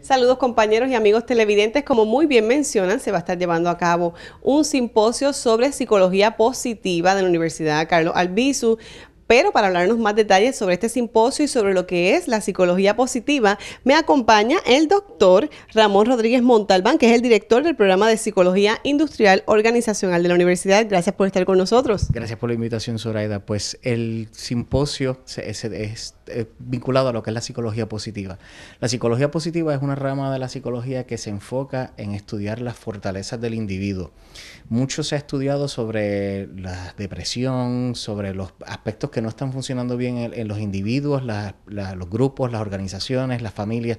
Saludos compañeros y amigos televidentes. Como muy bien mencionan, se va a estar llevando a cabo un simposio sobre psicología positiva de la Universidad Carlos Albizu pero para hablarnos más detalles sobre este simposio y sobre lo que es la psicología positiva, me acompaña el doctor Ramón Rodríguez Montalbán, que es el director del programa de Psicología Industrial Organizacional de la Universidad. Gracias por estar con nosotros. Gracias por la invitación, Zoraida. Pues el simposio es, eh, vinculado a lo que es la psicología positiva. La psicología positiva es una rama de la psicología que se enfoca en estudiar las fortalezas del individuo. Mucho se ha estudiado sobre la depresión, sobre los aspectos que no están funcionando bien en, los individuos, los grupos, las organizaciones, las familias.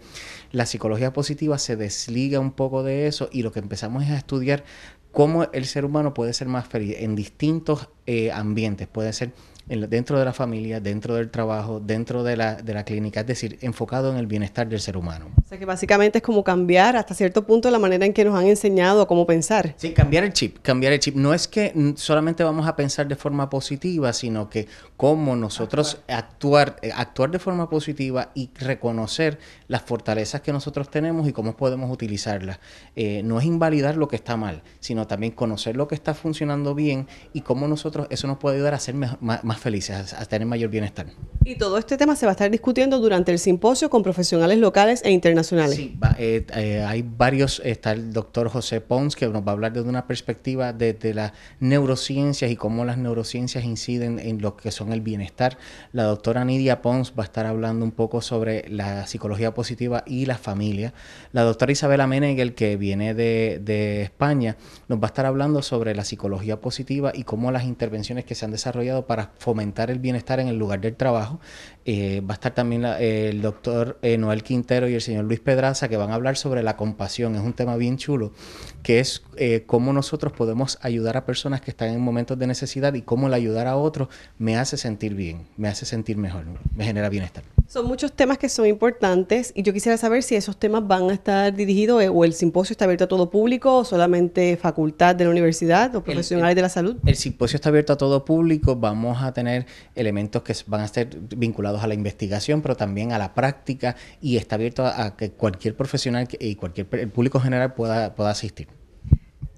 La psicología positiva se desliga un poco de eso y lo que empezamos es a estudiar cómo el ser humano puede ser más feliz en distintos eh, ambientes, puede ser dentro de la familia, dentro del trabajo, dentro de la, de la clínica, es decir, enfocado en el bienestar del ser humano. O sea que básicamente es como cambiar hasta cierto punto la manera en que nos han enseñado cómo pensar. Sí, cambiar el chip, cambiar el chip. No es que solamente vamos a pensar de forma positiva, sino que cómo nosotros actuar, eh, actuar, de forma positiva y reconocer las fortalezas que nosotros tenemos y cómo podemos utilizarlas. Eh, no es invalidar lo que está mal, sino también conocer lo que está funcionando bien y cómo nosotros eso nos puede ayudar a ser más, felices, a, tener mayor bienestar. Y todo este tema se va a estar discutiendo durante el simposio con profesionales locales e internacionales. Sí, eh, eh, hay varios, está el doctor José Pons que nos va a hablar desde una perspectiva de, las neurociencias y cómo las neurociencias inciden en lo que son el bienestar. La doctora Nidia Pons va a estar hablando un poco sobre la psicología positiva y la familia. La doctora Isabela Meneghel que viene de, de España, nos va a estar hablando sobre la psicología positiva y cómo las interacciones intervenciones que se han desarrollado para fomentar el bienestar en el lugar del trabajo. Eh, va a estar también el doctor eh, Noel Quintero y el señor Luis Pedraza que van a hablar sobre la compasión. Es un tema bien chulo, que es eh, cómo nosotros podemos ayudar a personas que están en momentos de necesidad y cómo el ayudar a otros me hace sentir bien, me hace sentir mejor, me genera bienestar. Son muchos temas que son importantes y yo quisiera saber si esos temas van a estar dirigidos o el simposio está abierto a todo público o solamente facultad de la universidad o profesionales de la salud. El simposio está abierto a todo público, vamos a tener elementos que van a ser vinculados a la investigación, pero también a la práctica y está abierto a, que cualquier profesional y cualquier el público general pueda, pueda asistir.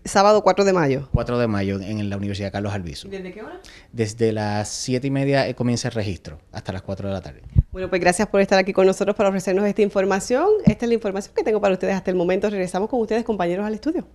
Sábado 4 de mayo. 4 de mayo en la Universidad Carlos Albizu. ¿Desde qué hora? Desde las 7 y media eh, comienza el registro hasta las 4 de la tarde. Bueno, pues gracias por estar aquí con nosotros para ofrecernos esta información. Esta es la información que tengo para ustedes hasta el momento. Regresamos con ustedes, compañeros, al estudio.